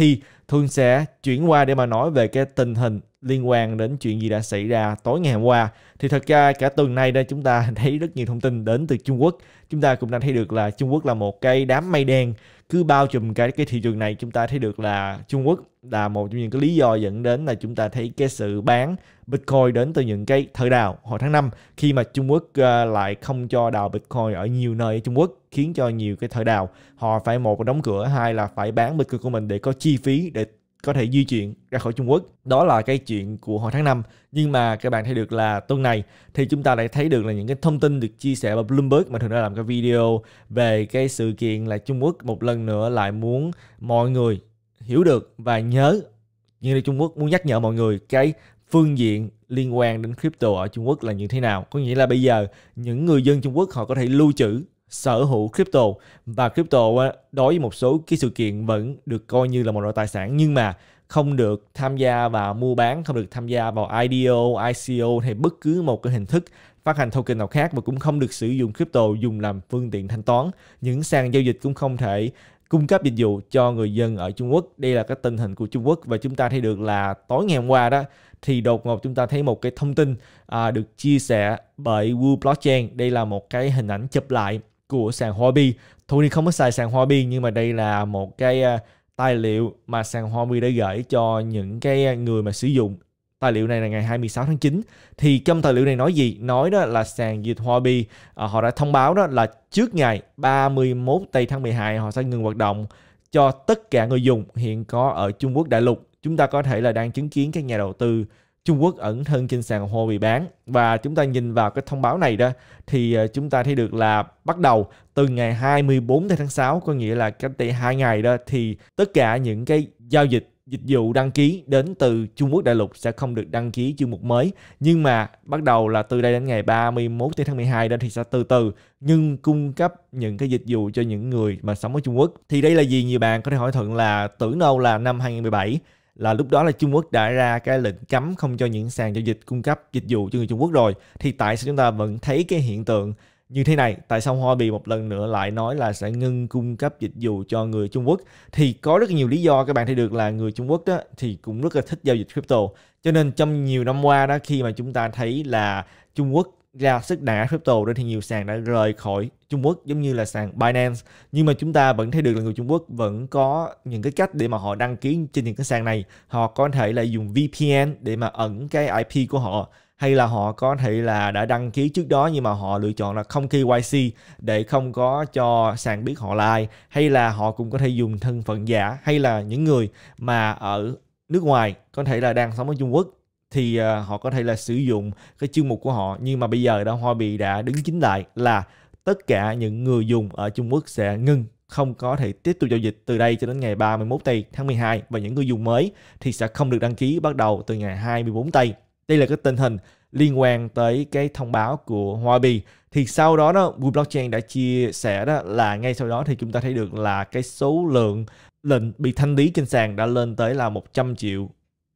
thì thường sẽ chuyển qua để mà nói về cái tình hình liên quan đến chuyện gì đã xảy ra tối ngày hôm qua thì thật ra cả tuần nay đây chúng ta thấy rất nhiều thông tin đến từ Trung Quốc chúng ta cũng đã thấy được là Trung Quốc là một cái đám mây đen cứ bao trùm cái cái thị trường này chúng ta thấy được là Trung Quốc là một trong những cái lý do dẫn đến là chúng ta thấy cái sự bán Bitcoin đến từ những cái thời đào hồi tháng 5 khi mà Trung Quốc ờ, lại không cho đào Bitcoin ở nhiều nơi ở Trung Quốc khiến cho nhiều cái thời đào họ phải một là đóng cửa hai là phải bán Bitcoin của mình để có chi phí để có thể di chuyển ra khỏi Trung Quốc. Đó là cái chuyện của hồi tháng 5. Nhưng mà các bạn thấy được là tuần này thì chúng ta lại thấy được là những cái thông tin được chia sẻ bởi Bloomberg mà thường đã làm cái video về cái sự kiện là Trung Quốc một lần nữa lại muốn mọi người hiểu được và nhớ như là Trung Quốc muốn nhắc nhở mọi người cái phương diện liên quan đến crypto ở Trung Quốc là như thế nào. Có nghĩa là bây giờ những người dân Trung Quốc họ có thể lưu trữ sở hữu crypto và crypto đối với một số cái sự kiện vẫn được coi như là một loại tài sản nhưng mà không được tham gia vào mua bán, không được tham gia vào IDO, ICO hay bất cứ một cái hình thức phát hành token nào khác và cũng không được sử dụng crypto dùng làm phương tiện thanh toán. Những sàn giao dịch cũng không thể cung cấp dịch vụ cho người dân ở Trung Quốc. Đây là cái tình hình của Trung Quốc và chúng ta thấy được là tối ngày hôm qua đó thì đột ngột chúng ta thấy một cái thông tin à, được chia sẻ bởi Wu Blockchain. Đây là một cái hình ảnh chụp lại của sàn Huobi. Tony không có xài sàn Huobi nhưng mà đây là một cái à, tài liệu mà sàn Huobi đã gửi cho những cái à, người mà sử dụng tài liệu này là ngày 26 tháng 9 thì trong tài liệu này nói gì nói đó là sàn dịch Huobi à, họ đã thông báo đó là trước ngày 31 tây tháng 12 họ sẽ ngừng hoạt động cho tất cả người dùng hiện có ở Trung Quốc đại lục chúng ta có thể là đang chứng kiến các nhà đầu tư Trung Quốc ẩn thân trên sàn bị bán và chúng ta nhìn vào cái thông báo này đó thì ờ, chúng ta thấy được là bắt đầu từ ngày 24 tháng 6 có nghĩa là cách đây 2 ngày đó thì tất cả những cái giao dịch dịch vụ đăng ký đến từ Trung Quốc đại lục sẽ không được đăng ký chương mục mới. Nhưng mà bắt đầu là từ đây đến ngày 31 tháng 12 đó thì sẽ từ từ nhưng cung cấp những cái dịch vụ cho những người mà sống ở Trung Quốc. Thì đây là gì nhiều bạn có thể hỏi Thuận là tưởng đâu là năm 2017 là lúc đó là Trung Quốc đã ra cái lệnh cấm không cho những sàn giao dịch cung cấp dịch vụ cho người Trung Quốc rồi thì tại sao chúng ta vẫn thấy cái hiện tượng như thế này tại sao Hoa Bì một lần nữa lại nói là sẽ ngưng cung cấp dịch vụ cho người Trung Quốc thì có rất nhiều lý do các bạn thấy được là người Trung Quốc đó thì cũng rất là thích giao dịch crypto cho nên trong nhiều năm qua đó khi mà chúng ta thấy là Trung Quốc ra sức đàn áp crypto nên thì nhiều sàn đã rời khỏi Trung Quốc giống như là sàn Binance nhưng mà chúng ta vẫn thấy được là người Trung Quốc vẫn có những cái cách để mà họ đăng ký trên những cái sàn này họ có thể là dùng VPN để mà ẩn cái IP của họ hay là họ có thể là đã đăng ký trước đó nhưng mà họ lựa chọn là không KYC để không có cho sàn biết họ là ai hay là họ cũng có thể dùng thân phận giả hay là những người mà ở nước ngoài có thể là đang sống ở Trung Quốc thì uh, họ có thể là sử dụng cái chương mục của họ nhưng mà bây giờ đó Bì đã đứng chính lại là tất cả những người dùng ở Trung Quốc sẽ ngưng không có thể tiếp tục giao dịch từ đây cho đến ngày 31 tây tháng 12 và những người dùng mới thì sẽ không được đăng ký bắt đầu từ ngày 24 tây Đây là cái tình hình liên quan tới cái thông báo của Bì Thì sau đó đó, Google Blockchain đã chia sẻ đó là ngay sau đó thì chúng ta thấy được là cái số lượng lệnh bị thanh lý trên sàn đã lên tới là 100 triệu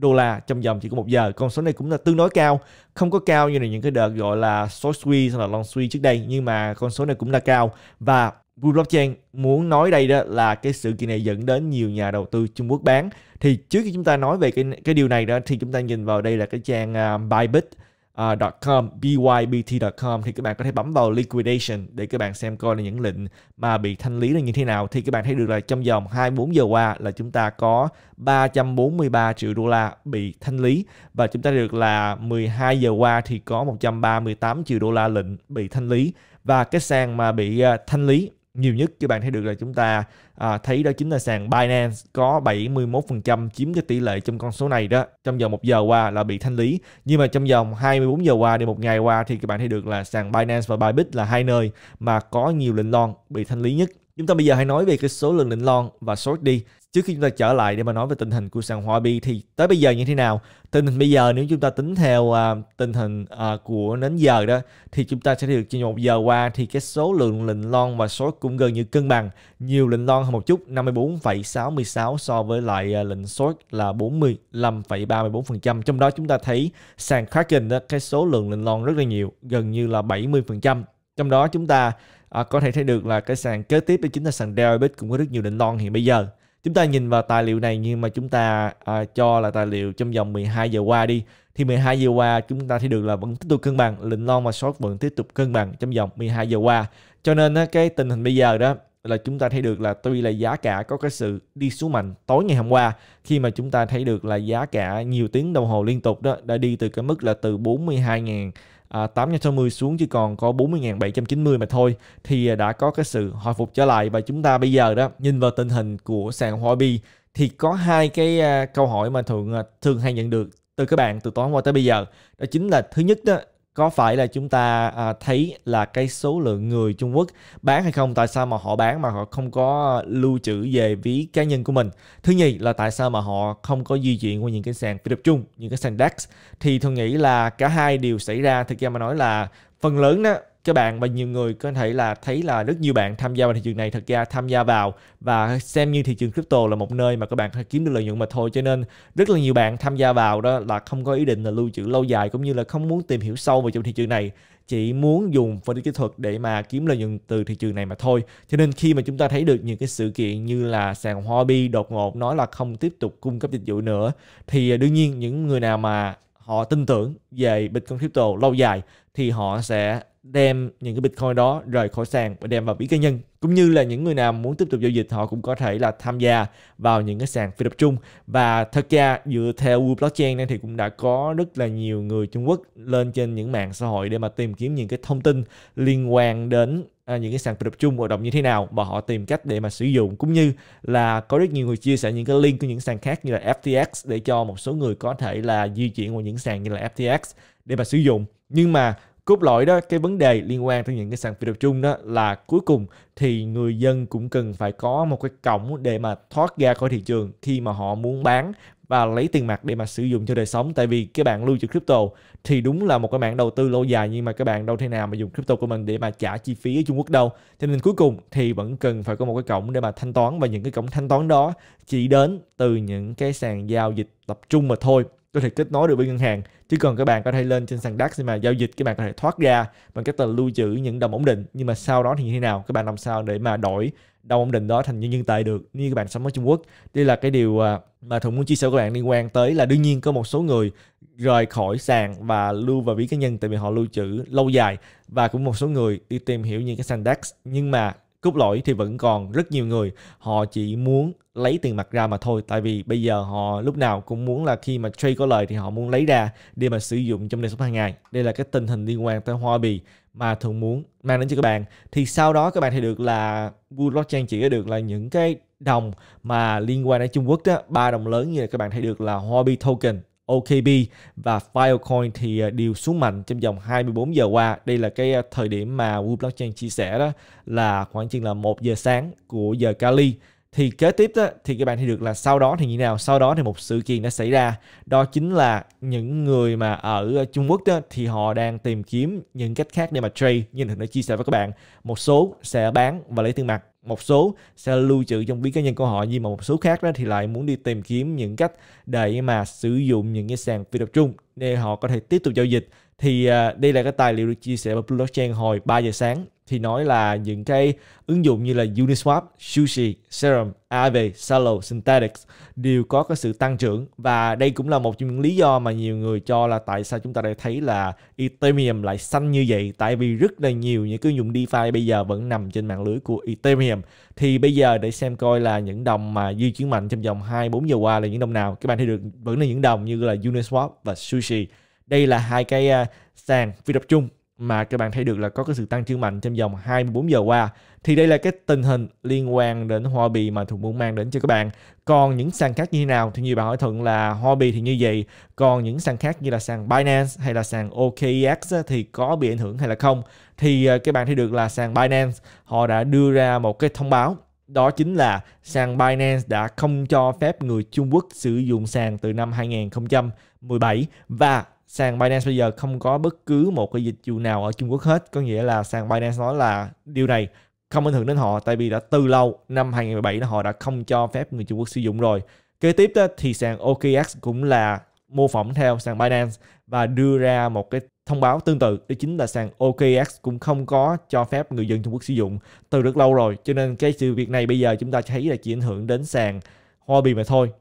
đô la trong vòng chỉ có một giờ con số này cũng là tương đối cao không có cao như là những cái đợt gọi là short squeeze hay là long squeeze trước đây nhưng mà con số này cũng là cao và Blue Blockchain muốn nói đây đó là cái sự kiện này dẫn đến nhiều nhà đầu tư Trung Quốc bán thì trước khi chúng ta nói về cái cái điều này đó thì chúng ta nhìn vào đây là cái trang uh, Bybit uh, .com, bybt.com thì các bạn có thể bấm vào liquidation để các bạn xem coi là những lệnh mà bị thanh lý là như thế nào thì các bạn thấy được là trong vòng 24 giờ qua là chúng ta có 343 triệu đô la bị thanh lý và chúng ta được là 12 giờ qua thì có 138 triệu đô la lệnh bị thanh lý và cái sàn mà bị uh, thanh lý nhiều nhất các bạn thấy được là chúng ta à, thấy đó chính là sàn Binance có 71% chiếm cái tỷ lệ trong con số này đó trong vòng một giờ qua là bị thanh lý nhưng mà trong vòng 24 giờ qua đi một ngày qua thì các bạn thấy được là sàn Binance và Bybit là hai nơi mà có nhiều lệnh lon bị thanh lý nhất chúng ta bây giờ hãy nói về cái số lượng lệnh lon và short đi trước khi chúng ta trở lại để mà nói về tình hình của sàn Huobi thì tới bây giờ như thế nào tình hình bây giờ nếu chúng ta tính theo uh, tình hình uh, của nến giờ đó thì chúng ta sẽ thấy được trong một giờ qua thì cái số lượng lệnh lon và số cũng gần như cân bằng nhiều lệnh lon hơn một chút 54,66 so với lại uh, à, lệnh short là 45,34% trong đó chúng ta thấy sàn Kraken đó, cái số lượng lệnh lon rất là nhiều gần như là 70% trong đó chúng ta à, có thể thấy được là cái sàn kế tiếp đó chính là sàn Deribit cũng có rất nhiều lệnh lon hiện bây giờ Chúng ta nhìn vào tài liệu này nhưng mà chúng ta à, cho là tài liệu trong vòng 12 giờ qua đi thì 12 giờ qua chúng ta thấy được là vẫn tiếp tục cân bằng, lệnh long và short vẫn tiếp tục cân bằng trong vòng 12 giờ qua. Cho nên á, cái tình hình bây giờ đó là chúng ta thấy được là tuy là giá cả có cái sự đi xuống mạnh tối ngày hôm qua khi mà chúng ta thấy được là giá cả nhiều tiếng đồng hồ liên tục đó đã đi từ cái mức là từ 42.000 à, 860 xuống chỉ còn có 40.790 mà thôi thì à, đã có cái sự hồi phục trở lại và chúng ta bây giờ đó nhìn vào tình hình của sàn Huobi thì có hai cái à, câu hỏi mà thường à, thường hay nhận được từ các bạn từ toán qua tới bây giờ đó chính là thứ nhất đó có phải là chúng ta à, thấy là cái số lượng người Trung Quốc bán hay không tại sao mà họ bán mà họ không có lưu trữ về ví cá nhân của mình thứ nhì là tại sao mà họ không có di chuyển qua những cái sàn phi tập trung những cái sàn DAX thì tôi nghĩ là cả hai điều xảy ra thực ra mà nói là phần lớn đó các bạn và nhiều người có thể là thấy là rất nhiều bạn tham gia vào thị trường này thật ra tham gia vào và xem như thị trường crypto là một nơi mà các bạn kiếm được lợi nhuận mà thôi cho nên rất là nhiều bạn tham gia vào đó là không có ý định là lưu trữ lâu dài cũng như là không muốn tìm hiểu sâu về trong thị trường này chỉ muốn dùng phân tích kỹ thuật để mà kiếm lợi nhuận từ thị trường này mà thôi cho nên khi mà chúng ta thấy được những cái sự kiện như là sàn Huobi đột ngột nói là không tiếp tục cung cấp dịch vụ nữa thì à, đương nhiên những người nào mà họ tin tưởng về Bitcoin crypto lâu dài thì họ sẽ đem những cái Bitcoin đó rời khỏi sàn và đem vào ví cá nhân. Cũng như là những người nào muốn tiếp tục giao dịch họ cũng có thể là tham gia vào những cái sàn phi tập trung. Và thật ra dựa theo Wu Blockchain này thì cũng đã có rất là nhiều người Trung Quốc lên trên những mạng xã hội để mà tìm kiếm những cái thông tin liên quan đến À, những cái sàn phi tập trung hoạt động như thế nào và họ tìm cách để mà sử dụng cũng như là có rất nhiều người chia sẻ những cái link của những sàn khác như là FTX để cho một số người có thể là di chuyển qua những sàn như là FTX để mà sử dụng nhưng mà cốt lõi đó cái vấn đề liên quan tới những cái sàn video chung đó là cuối cùng thì người dân cũng cần phải có một cái cổng để mà thoát ra khỏi thị trường khi mà họ muốn bán và lấy tiền mặt để mà sử dụng cho đời sống tại vì các bạn lưu trữ crypto thì đúng là một cái mạng đầu tư lâu dài nhưng mà các bạn đâu thể nào mà dùng crypto của mình để mà trả chi phí ở Trung Quốc đâu cho nên cuối cùng thì vẫn cần phải có một cái cổng để mà thanh toán và những cái cổng thanh toán đó chỉ đến từ những cái sàn giao dịch tập trung mà thôi có thể kết nối được với ngân hàng chứ còn các bạn có thể lên trên sàn DAX mà giao dịch các bạn có thể thoát ra bằng cách là lưu trữ những đồng ổn định nhưng mà sau đó thì như thế nào các bạn làm sao để mà đổi đồng ổn định đó thành nhân dân tệ được như các bạn sống ở Trung Quốc đây là cái điều à, mà Thuận muốn chia sẻ với các bạn liên quan tới là đương nhiên có một số người rời khỏi sàn và lưu vào ví cá nhân tại vì họ lưu trữ lâu dài và cũng một số người đi tìm hiểu những cái sàn DAX nhưng mà cốt lõi thì vẫn còn rất nhiều người họ chỉ muốn lấy tiền mặt ra mà thôi tại vì bây giờ họ lúc nào cũng muốn là khi mà trade có lời thì họ muốn lấy ra để mà sử dụng trong đời sống hàng ngày đây là cái tình hình liên quan tới hoa bì mà thường muốn mang đến cho các bạn thì sau đó các bạn thấy được là blockchain chỉ có được là những cái đồng mà liên quan đến Trung Quốc đó ba đồng lớn như là các bạn thấy được là Huobi token OKB và Filecoin thì à, đều xuống mạnh trong vòng 24 giờ qua. Đây là cái à, thời điểm mà Wu Blockchain chia sẻ đó là khoảng chừng là 1 giờ sáng của giờ Cali thì kế tiếp đó, thì các bạn thì được là sau đó thì như nào sau đó thì một sự kiện đã xảy ra đó chính là những người mà ở Trung Quốc đó, thì họ đang tìm kiếm những cách khác để mà trade như mình đã chia sẻ với các bạn một số sẽ bán và lấy tiền mặt một số sẽ lưu trữ trong ví cá nhân của họ nhưng mà một số khác đó thì lại muốn đi tìm kiếm những cách để mà sử dụng những cái sàn phi tập trung để họ có thể tiếp tục giao dịch thì à, đây là cái tài liệu được chia sẻ bởi blockchain hồi 3 giờ sáng thì nói là những cái ứng dụng như là Uniswap, Sushi, Serum, Aave, Salo, Synthetix đều có cái sự tăng trưởng và đây cũng là một trong những lý do mà nhiều người cho là tại sao chúng ta lại thấy là Ethereum lại xanh như vậy tại vì rất là nhiều những cái ứng dụng DeFi bây giờ vẫn nằm trên mạng lưới của Ethereum thì bây giờ để xem coi là những đồng mà di chuyển mạnh trong vòng 24 giờ qua là những đồng nào các bạn thấy được vẫn là những đồng như là Uniswap và Sushi đây là hai cái à, sàn phi tập trung mà các bạn thấy được là có cái sự tăng trưởng mạnh trong vòng 24 giờ qua thì đây là cái tình hình liên quan đến Hoa Bì mà Thuận muốn mang đến cho các bạn. Còn những sàn khác như thế nào thì như bạn hỏi Thuận là Hoa Bì thì như vậy, còn những sàn khác như là sàn Binance hay là sàn OKEX thì có bị ảnh hưởng hay là không thì ờ, các bạn thấy được là sàn Binance họ đã đưa ra một cái thông báo đó chính là sàn Binance đã không cho phép người Trung Quốc sử dụng sàn từ năm 2017 và sàn Binance bây giờ không có bất cứ một cái dịch vụ nào ở Trung Quốc hết có nghĩa là sàn Binance nói là điều này không ảnh hưởng đến họ tại vì đã từ lâu năm 2017 họ đã không cho phép người Trung Quốc sử dụng rồi kế tiếp đó, thì sàn OKX cũng là mô phỏng theo sàn Binance và đưa ra một cái thông báo tương tự đó chính là sàn OKX cũng không có cho phép người dân Trung Quốc sử dụng từ rất lâu rồi cho nên cái sự việc này bây giờ chúng ta thấy là chỉ ảnh hưởng đến sàn Huobi mà thôi